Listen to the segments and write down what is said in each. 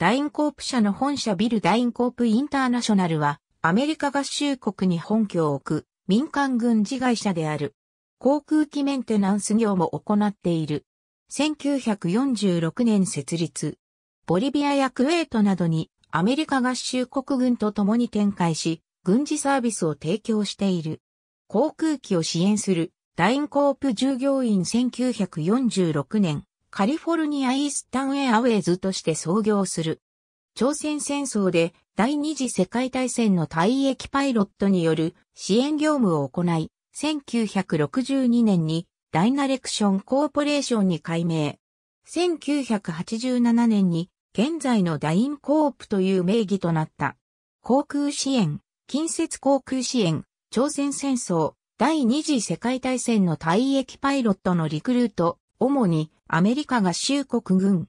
ダインコープ社の本社ビルダインコープインターナショナルは、アメリカ合衆国に本拠を置く民間軍事会社である。航空機メンテナンス業も行っている。1946年設立。ボリビアやクウェートなどにアメリカ合衆国軍と共に展開し、軍事サービスを提供している。航空機を支援するダインコープ従業員1946年カリフォルニアイースタンエアウェイズとして創業する。朝鮮戦争で第二次世界大戦の退役パイロットによる支援業務を行い、1962年にダイナレクションコーポレーションに改名。1987年に現在のダインコープという名義となった。航空支援、近接航空支援、朝鮮戦争、第二次世界大戦の退役パイロットのリクルート、主にアメリカ合衆国軍。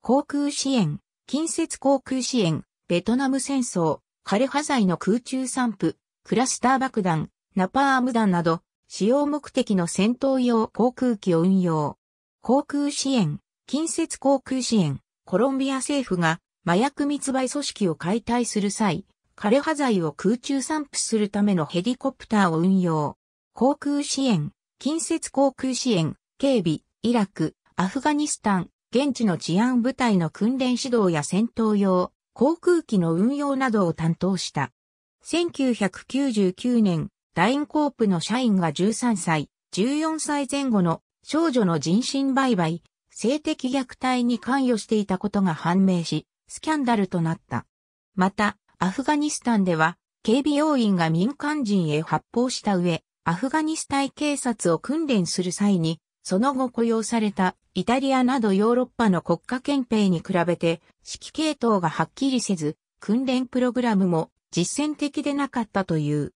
航空支援、近接航空支援、ベトナム戦争、枯葉剤の空中散布、クラスター爆弾、ナパーム弾など、使用目的の戦闘用航空機を運用。航空支援、近接航空支援、コロンビア政府が麻薬密売組織を解体する際、枯葉剤を空中散布するためのヘリコプターを運用。航空支援、近接航空支援、警備、イラク、アフガニスタン、現地の治安部隊の訓練指導や戦闘用、航空機の運用などを担当した。1999年、ダインコープの社員が13歳、14歳前後の少女の人身売買、性的虐待に関与していたことが判明し、スキャンダルとなった。また、アフガニスタンでは、警備要員が民間人へ発砲した上、アフガニスタン警察を訓練する際に、その後雇用されたイタリアなどヨーロッパの国家憲兵に比べて指揮系統がはっきりせず、訓練プログラムも実践的でなかったという。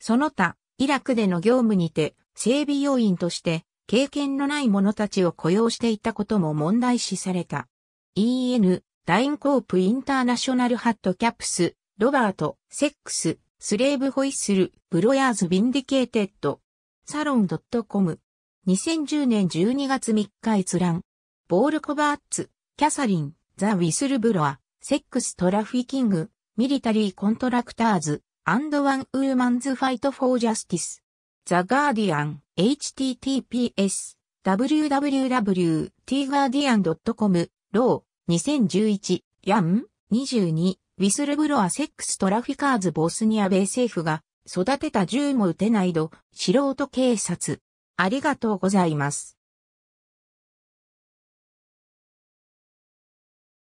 その他、イラクでの業務にて整備要員として経験のない者たちを雇用していたことも問題視された。EN、ラインコープインターナショナルハットキャプス、ロバート、セックス、スレーブホイッスル、ブロヤーズ・ヴィンディケーテッド、サロン .com 2010年12月3日閲覧。ボールコバーッツ、キャサリン、ザ・ウィスルブロア、セックス・トラフィキング、ミリタリー・コントラクターズ、アンド・ワン・ウーマンズ・ファイト・フォー・ジャスティス。ザ・ガーディアン、https、www.tguardian.com、ロー、2011、ヤン、22、ウィスルブロア・セックス・トラフィカーズ・ボスニア米政府が、育てた銃も撃てないど、素人警察。ありがとうございます。